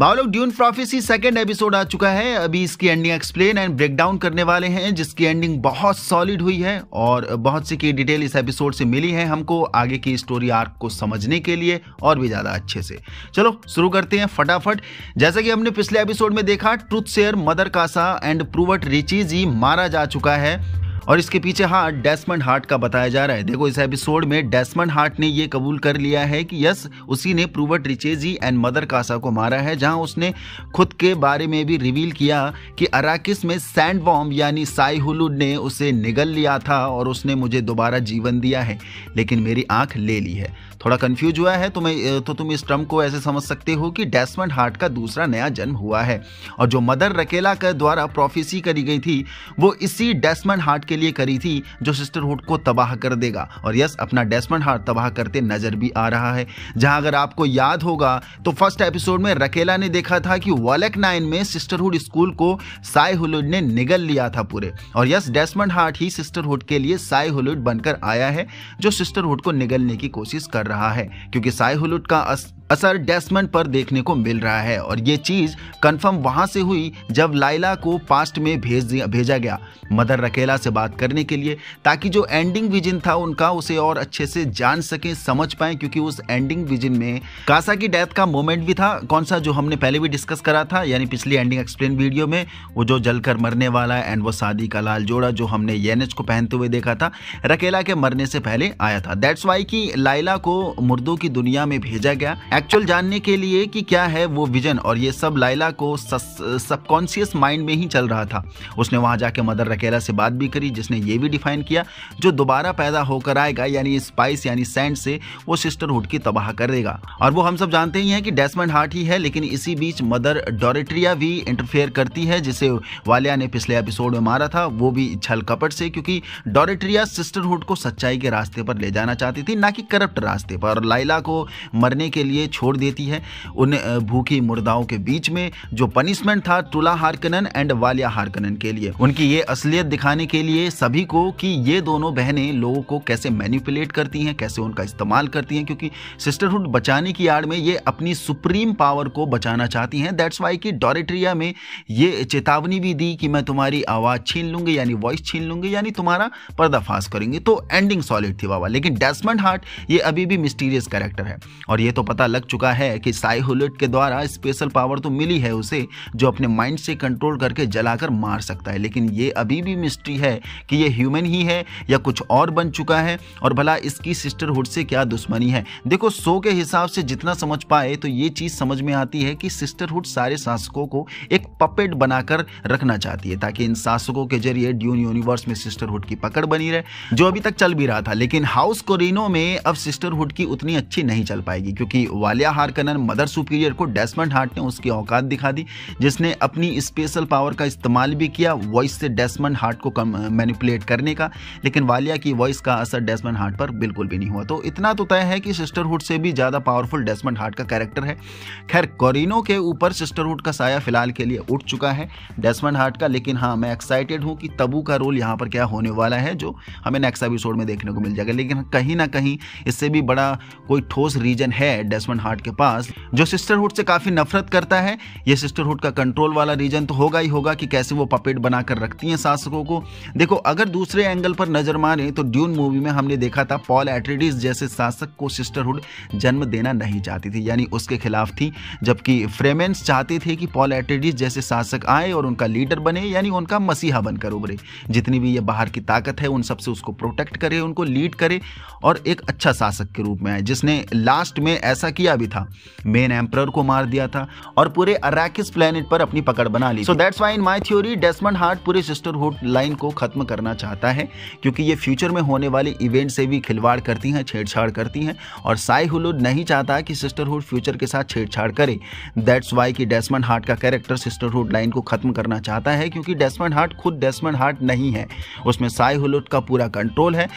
बावलोक Dune prophecy second episode आ चुका है अभी इसकी एंडिंग एक्सप्लेन एंड ब्रेकडाउन करने वाले हैं जिसकी एंडिंग बहुत सॉलिड हुई है और बहुत सी की डिटेल इस एपिसोड से मिली है हमको आगे की स्टोरी आर्क को समझने के लिए और भी ज़्यादा अच्छे से चलो शुरू करते हैं फटाफट जैसा कि हमने पिछले एपिसोड में देखा truth sayer mother Kasha and Pruwet Richese ही मारा जा चुका है और इसके पीछे हाँ डेस्मंड हार्ट का बताया जा रहा है देखो इस एपिसोड में डेस्मंड हार्ट ने यह कबूल कर लिया है कि यस उसी ने Pruwet Richese and mother Kasha को मारा है जहां उसने खुद के बारे में भी रिवील किया कि अराकिस में सैंड बॉम्ब यानी साईहुलुड ने उसे निगल लिया था और उसने मुझे दोबारा जीवन दिया है लेकिन मेरी आंख ले ली है थोड़ा कंफ्यूज हुआ है तो मैं तो तुम इस ट्रम्प को ऐसे समझ सकते हो कि डेस्मंड हार्ट का दूसरा नया जन्म हुआ है और जो मदर रकेला के द्वारा प्रोफेसी करी गई थी वो इसी डेस्मंड हार्ट के लिए करी थी जो सिस्टरहुड को तबाह कर देगा और यस अपना डेस्मंड हार्ट तबाह करते नजर भी आ रहा है जहां अगर आपको याद होगा तो फर्स्ट एपिसोड में रकेला ने देखा था कि वॉलेक नाइन में सिस्टरहुड स्कूल को साई हुलुड ने निगल लिया था पूरे और यस डेस्मंड हार्ट ही सिस्टरहुड के लिए साई हुलुड बनकर आया है जो सिस्टरहुड को निगलने की कोशिश कर रहा है क्योंकि साई हुलुड का असर डेस्मंड पर देखने को मिल रहा है और ये चीज कंफर्म वहां से हुई जब लाइला को पास्ट में भेज दिया भेजा गया मदर रकेला से बात करने के लिए ताकि जो एंडिंग विजन था उनका उसे और अच्छे से जान सकें समझ पाए क्योंकि उस एंडिंग विजन में कासा की डेथ का मोमेंट भी था कौन सा जो हमने पहले भी डिस्कस करा था यानी पिछली एंडिंग एक्सप्लेन वीडियो में वो जो जलकर मरने वाला एंड वो शादी का लाल जोड़ा जो हमने येन को पहनते हुए देखा था रकेला के मरने से पहले आया था दैट्स वाई की लाइला को मुर्दों की दुनिया में भेजा गया एक्चुअल जानने के लिए कि क्या है वो विजन और ये सब लाइला को सबकॉन्शियस माइंड में ही चल रहा था उसने वहाँ जाके मदर रकेला से बात भी करी जिसने ये भी डिफाइन किया जो दोबारा पैदा होकर आएगा यानी स्पाइस यानी सैंड से वो सिस्टरहुड की तबाह कर देगा और वो हम सब जानते ही हैं कि डेसमंड हार्ट ही है लेकिन इसी बीच मदर डोरेट्रिया भी इंटरफेयर करती है जिसे वालिया ने पिछले एपिसोड में मारा था वो भी छल कपट से क्योंकि डोरेट्रिया सिस्टरहुड को सच्चाई के रास्ते पर ले जाना चाहती थी ना कि करप्ट रास्ते पर लाइला को मरने के लिए लिए छोड़ देती है उन भूखी मुर्दाओं के बीच में जो पनिशमेंट था टुला हारकनन एंड वालिया हारकनन के लिए उनकी ये असलियत दिखाने के लिए सभी को कि ये दोनों बहनें लोगों को कैसे मैनिपुलेट करती हैं कैसे उनका इस्तेमाल करती हैं क्योंकि सिस्टरहुड बचाने की आड़ में ये अपनी सुप्रीम पावर को बचाना चाहती हैं दैट्स वाई कि डॉरेट्रिया में ये चेतावनी भी दी कि मैं तुम्हारी आवाज़ छीन लूंगी यानी वॉइस छीन लूंगी यानी तुम्हारा पर्दाफाश करेंगे तो एंडिंग सॉलिड थी बाबा लेकिन डेस्मंड हार्ट ये अभी भी मिस्टीरियस कैरेक्टर है और ये तो पता लग चुका है कि साई हुलेट के द्वारा स्पेशल पावर तो मिली है उसे जो अपने माइंड से कंट्रोल करके जलाकर मार सकता है लेकिन ये अभी भी मिस्ट्री है कि ये ह्यूमन ही है या कुछ और बन चुका है और भला इसकी सिस्टरहुड से क्या दुश्मनी है देखो शो के हिसाब से जितना समझ पाए तो ये चीज़ समझ में आती है कि सिस्टरहुड सारे शासकों को एक पपेट बनाकर रखना चाहती है ताकि इन शासकों के जरिए ड्यून यूनिवर्स में सिस्टरहुड की पकड़ बनी रहे जो अभी तक चल भी रहा था लेकिन हाउस कोरिनो में अब सिस्टरहुड की उतनी अच्छी नहीं चल पाएगी क्योंकि वालिया हारकन मदर सुपीरियर को डेसमंड हार्ट ने उसकी औकात दिखा दी जिसने अपनी स्पेशल पावर का इस्तेमाल भी किया वॉइस से डेसमंड हार्ट को मैनिपुलेट करने का लेकिन वालिया की वॉइस का असर डेसमंड हार्ट पर बिल्कुल भी नहीं हुआ तो इतना तो तय है कि सिस्टरहुड से भी ज़्यादा पावरफुल डेसमंड हार्ट का कैरेक्टर है खैर कॉरिनो के ऊपर सिस्टरहुड का साया फिलहाल के लिए उठ चुका है डेसमंड हार्ट का लेकिन हाँ मैं एक्साइटेड हूँ कि तबू का रोल यहाँ पर क्या होने वाला है जो हमें नेक्स्ट एपिसोड में देखने को मिल जाएगा लेकिन कहीं ना कहीं इससे भी बड़ा कोई ठोस रीजन है डेसमंड डायमंड हार्ट के पास जो सिस्टरहुड से काफी नफरत करता है ये सिस्टरहुड का कंट्रोल वाला रीजन तो होगा ही होगा कि कैसे वो पपेट बनाकर रखती हैं शासकों को देखो अगर दूसरे एंगल पर नजर मारें तो ड्यून मूवी में हमने देखा था पॉल एट्रिडिस जैसे शासक को सिस्टरहुड जन्म देना नहीं चाहती थी यानी उसके खिलाफ थी जबकि फ्रेमेंस चाहते थे कि पॉल एट्रिडिस जैसे शासक आए और उनका लीडर बने यानी उनका मसीहा बनकर उभरे जितनी भी ये बाहर की ताकत है उन सबसे उसको प्रोटेक्ट करे उनको लीड करे और एक अच्छा शासक के रूप में आए जिसने लास्ट में ऐसा किया किया भी था मेन एम्प्रर को मार दिया था और पूरे अराकिस प्लेनेट पर अपनी पकड़ बना ली so that's why in my theory Desmond Hart पूरे सिस्टरहुड लाइन को खत्म करना चाहता है क्योंकि ये फ्यूचर में होने वाले इवेंट से भी खिलवाड़ करती हैं छेड़छाड़ करती हैं और साई हुलुड नहीं चाहता कि सिस्टरहुड फ्यूचर के साथ छेड़छाड़ करे दैट्स वाई कि डेस्मंड हार्ट का कैरेक्टर सिस्टरहुड लाइन को खत्म करना चाहता है क्योंकि डेस्मंड हार्ट खुद डेस्मंड हार्ट नहीं है उसमें साई हुलुड का पूरा कंट्रोल है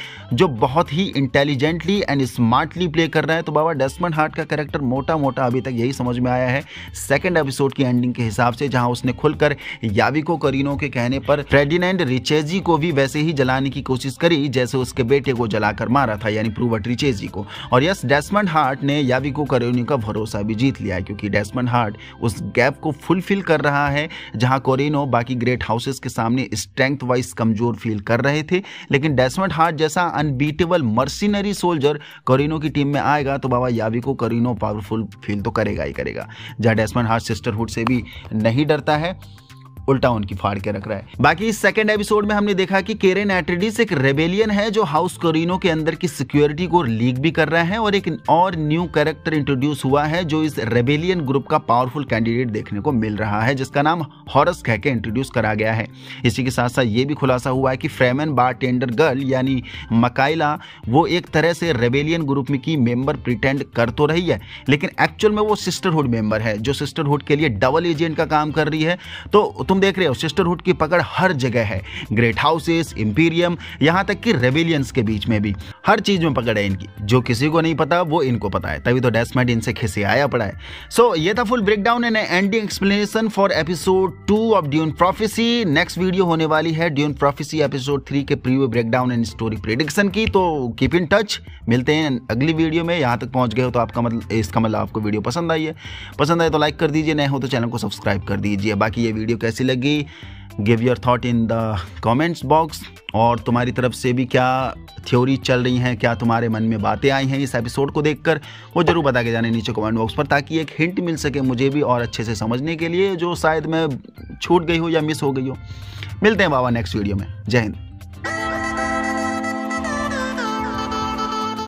जो बहुत ही इंटेलिजेंटली एंड स्मार्टली प्ले कर रहा है तो बाबा डेस्मंड हार्ट का कैरेक्टर मोटा मोटा अभी तक यही समझ में आया है सेकेंड एपिसोड की एंडिंग के हिसाब से जहां उसने खुलकर याविको करीनो के कहने पर फ्रेडिनेंड रिचेजी को भी वैसे ही जलाने की कोशिश करी जैसे उसके बेटे को जलाकर मारा था यानी प्रूवट रिचेजी को और यस डेस्मंड हार्ट ने याविको करीनो का भरोसा भी जीत लिया क्योंकि डेस्मंड हार्ट उस गैप को फुलफिल कर रहा है जहां कोरिनो बाकी ग्रेट हाउसेस के सामने स्ट्रेंथ वाइज कमजोर फील कर रहे थे लेकिन डेस्मंड हार्ट जैसा अनबीटेबल मर्सिनरी सोल्जर कोरिनो की टीम में आएगा तो बाबा याविको करीनो नो पावरफुल फील तो करेगा ही करेगा जहाँ डेस्मंड हार्ट सिस्टरहुड से भी नहीं डरता है उल्टा उनकी फाड़ के रख रहा है बाकी इस सेकेंड एपिसोड में हमने देखा कि केरेन एट्रेडिस एक रेबेलियन है जो हाउस कोरिनो के अंदर की सिक्योरिटी को लीक भी कर रहे हैं और एक और न्यू कैरेक्टर इंट्रोड्यूस हुआ है जो इस रेबेलियन ग्रुप का पावरफुल कैंडिडेट देखने को मिल रहा है जिसका नाम हॉरस कह के इंट्रोड्यूस करा गया है इसी के साथ साथ ये भी खुलासा हुआ है कि फ्रेमन बार टेंडर गर्ल यानी मकाइला वो एक तरह से रेबेलियन ग्रुप में की मेंबर प्रिटेंड कर तो रही है लेकिन एक्चुअल में वो सिस्टरहुड मेंबर है जो सिस्टरहुड के लिए डबल एजेंट का काम कर रही है तो तुम देख रहे हो सिस्टरहुड की पकड़ हर जगह है ग्रेट हाउसेस इंपीरियम यहाँ तक कि रेविलियंस के बीच में भी हर चीज में पकड़ है इनकी जो किसी को नहीं पता वो इनको पता है तभी तो डेस्मेट इनसे खिसे आया पड़ा है सो so, ये था full breakdown and ending explanation for episode two of Dune Prophecy next video होने वाली है ड्यून प्रोफेसी एपिसोड थ्री के preview breakdown and story prediction की तो कीप इन टच मिलते हैं अगली वीडियो में यहाँ तक पहुँच गए हो तो आपका मतलब इसका मतलब आपको वीडियो पसंद आई है पसंद आए तो लाइक कर दीजिए नए हो तो चैनल को सब्सक्राइब कर दीजिए बाकी ये वीडियो कैसी लगी give your thought in the comments box और तुम्हारी तरफ से भी क्या थ्योरी चल रही हैं क्या तुम्हारे मन में बातें आई हैं इस एपिसोड को देखकर वो ज़रूर बता के जाने नीचे कमेंट बॉक्स पर ताकि एक हिंट मिल सके मुझे भी और अच्छे से समझने के लिए जो शायद मैं छूट गई हूँ या मिस हो गई हूँ मिलते हैं बाबा नेक्स्ट वीडियो में जय हिंद